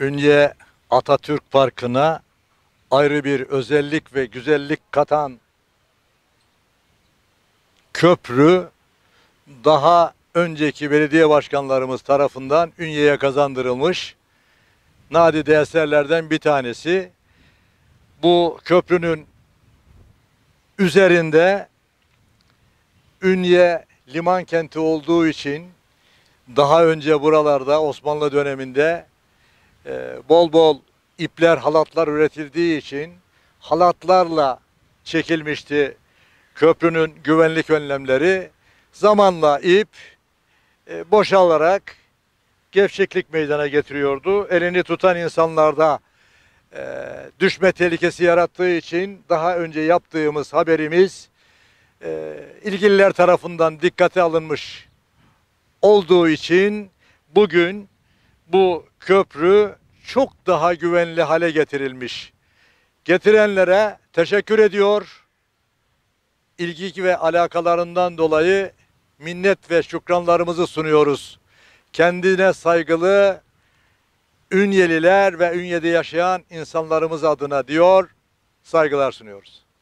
Ünye Atatürk Parkı'na ayrı bir özellik ve güzellik katan köprü daha önceki belediye başkanlarımız tarafından Ünye'ye kazandırılmış nadide eserlerden bir tanesi. Bu köprünün üzerinde Ünye liman kenti olduğu için daha önce buralarda Osmanlı döneminde e, bol bol ipler, halatlar üretildiği için halatlarla çekilmişti köprünün güvenlik önlemleri. Zamanla ip e, boşalarak gevşeklik meydana getiriyordu. Elini tutan insanlarda e, düşme tehlikesi yarattığı için daha önce yaptığımız haberimiz e, ilgililer tarafından dikkate alınmış olduğu için bugün bu köprü çok daha güvenli hale getirilmiş. Getirenlere teşekkür ediyor. İlgi ve alakalarından dolayı minnet ve şükranlarımızı sunuyoruz. Kendine saygılı Ünyeliler ve Ünye'de yaşayan insanlarımız adına diyor, saygılar sunuyoruz.